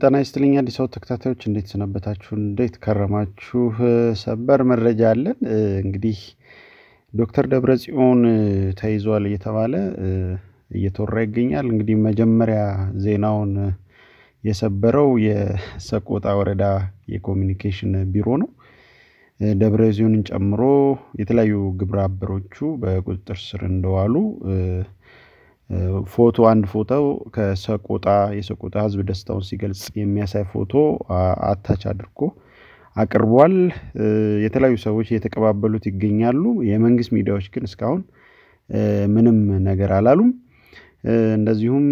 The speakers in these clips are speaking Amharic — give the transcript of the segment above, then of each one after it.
ጤና ይስጥልኝ አዲስ አበባ ተከታታዮች፣ እንዴት ሰነበታችሁ? እንዴት ከረማችሁ? ሰበር መረጃ አለን። እንግዲህ ዶክተር ደብረጽዮን ተይዟል እየተባለ እየተወራ ይገኛል። እንግዲህ መጀመሪያ ዜናውን የሰበረው የሰቆጣ ወረዳ የኮሚኒኬሽን ቢሮ ነው። ደብረጽዮንን ጨምሮ የተለያዩ ግብረ አበሮቹ በቁጥጥር ስር እንደዋሉ ፎቶ አንድ ፎቶ ከሰቆጣ የሰቆጣ ህዝብ ደስታውን ሲገልጽ የሚያሳይ ፎቶ አታች አድርጎ አቅርቧል። የተለያዩ ሰዎች እየተቀባበሉት ይገኛሉ። የመንግስት ሚዲያዎች ግን እስካሁን ምንም ነገር አላሉም። እንደዚሁም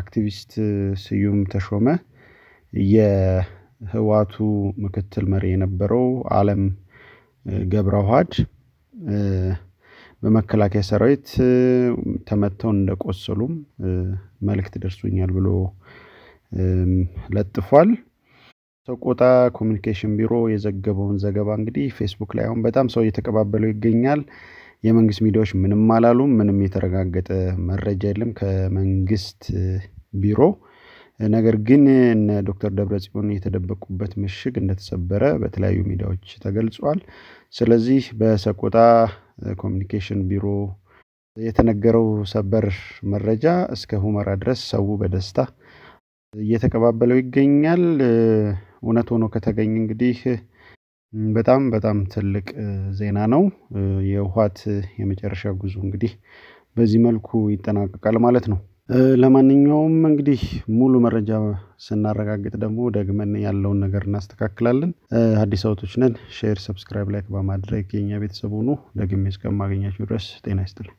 አክቲቪስት ስዩም ተሾመ የህዋቱ ምክትል መሪ የነበረው አለም ገብረውሃድ በመከላከያ ሰራዊት ተመተው እንደቆሰሉም መልእክት ደርሶኛል ብሎ ለጥፏል። ሰቆጣ ኮሚኒኬሽን ቢሮ የዘገበውን ዘገባ እንግዲህ ፌስቡክ ላይ አሁን በጣም ሰው እየተቀባበለው ይገኛል። የመንግስት ሚዲያዎች ምንም አላሉም። ምንም የተረጋገጠ መረጃ የለም ከመንግስት ቢሮ። ነገር ግን እነ ዶክተር ጽዮን የተደበቁበት ምሽግ እንደተሰበረ በተለያዩ ሚዲያዎች ተገልጿል። ስለዚህ በሰቆጣ ኮሚኒኬሽን ቢሮ የተነገረው ሰበር መረጃ እስከ ሁመራ ድረስ ሰው በደስታ እየተቀባበለው ይገኛል። እውነት ሆኖ ከተገኘ እንግዲህ በጣም በጣም ትልቅ ዜና ነው። የውሀት የመጨረሻ ጉዞ እንግዲህ በዚህ መልኩ ይጠናቀቃል ማለት ነው። ለማንኛውም እንግዲህ ሙሉ መረጃ ስናረጋግጥ ደግሞ ደግመን ያለውን ነገር እናስተካክላለን። አዲስ አበቦች ነን። ሼር፣ ሰብስክራይብ፣ ላይክ በማድረግ የኛ ቤተሰብ ሁኑ። ደግሜ እስከማገኛችሁ ድረስ ጤና ይስጥልኝ።